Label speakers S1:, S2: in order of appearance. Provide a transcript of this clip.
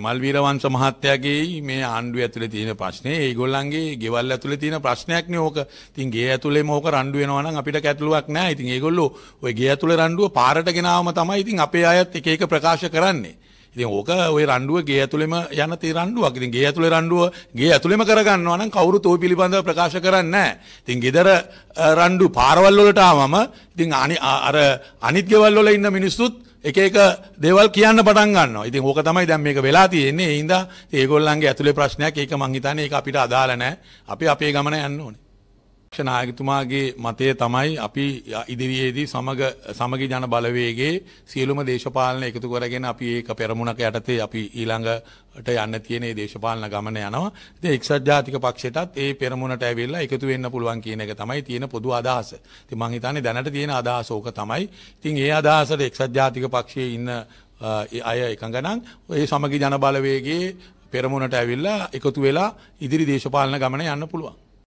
S1: එමල් වීරවංශ මහත්තයාගේ මේ ආණ්ඩුව ඇතුලේ තියෙන ප්‍රශ්නේ ඒගොල්ලන්ගේ ගෙවල් ඇතුලේ තියෙන ප්‍රශ්නයක් නේ ඕක. ඉතින් ගේ ඇතුලේම ඕක රණ්ඩු වෙනවා නම් අපිට කැටලුවක් නැහැ. ඉතින් ඒගොල්ලෝ ওই ගේ ඇතුලේ රණ්ඩුව පාරට ගෙනාවම තමයි ඉතින් අපේ අයත් එක එක ප්‍රකාශ කරන්නේ. ඉතින් ඕක ওই රණ්ඩුව ගේ ඇතුලේම යන තේ රණ්ඩුවක්. ඉතින් ගේ ඇතුලේ රණ්ඩුව ගේ ඇතුලේම කරගන්නවා නම් කවුරුත් ওই පිළිබඳව ප්‍රකාශ කරන්නේ නැහැ. ඉතින් ගෙදර රණ්ඩු පාරවල් වලට ආවම ඉතින් අනිත් ගෙවල් වල ඉන්න මිනිස්සුත් එක එක දේවල් කියන්න පටන් ගන්නවා. ඉතින් ඕක තමයි දැන් මේක වෙලා තියෙන්නේ. ඒ හින්දා ඒගොල්ලන්ගේ ඇතුලේ ප්‍රශ්නයක් ඒක මං හිතන්නේ ඒක අපිට අදාළ නැහැ. අපි අපේ ගමන යන්න ඕනේ. නායකතුමාගේ මතය තමයි අපි ඉදිරියේදී සමග සමගි ජන බලවේගේ සියලුම දේශපාලන එකතු කරගෙන අපි ඒක පෙරමුණක යටතේ අපි ඊළඟට යන්න තියෙන දේශපාලන ගමන යනවා. ඉතින් එක්සත් ජාතික පක්ෂයටත් ඒ පෙරමුණට ඇවිල්ලා එකතු වෙන්න පුළුවන් කියන එක තමයි තියෙන පොදු අදහස. ඉතින් මං හිතන්නේ දැනට තියෙන අදහස ඕක තමයි. ඉතින් ඒ අදහසට එක්සත් ජාතික පක්ෂයේ ඉන්න අය එකඟනම් ඒ සමගි ජන බලවේගයේ පෙරමුණට ඇවිල්ලා එකතු වෙලා ඉදිරි දේශපාලන ගමන යන්න පුළුවන්.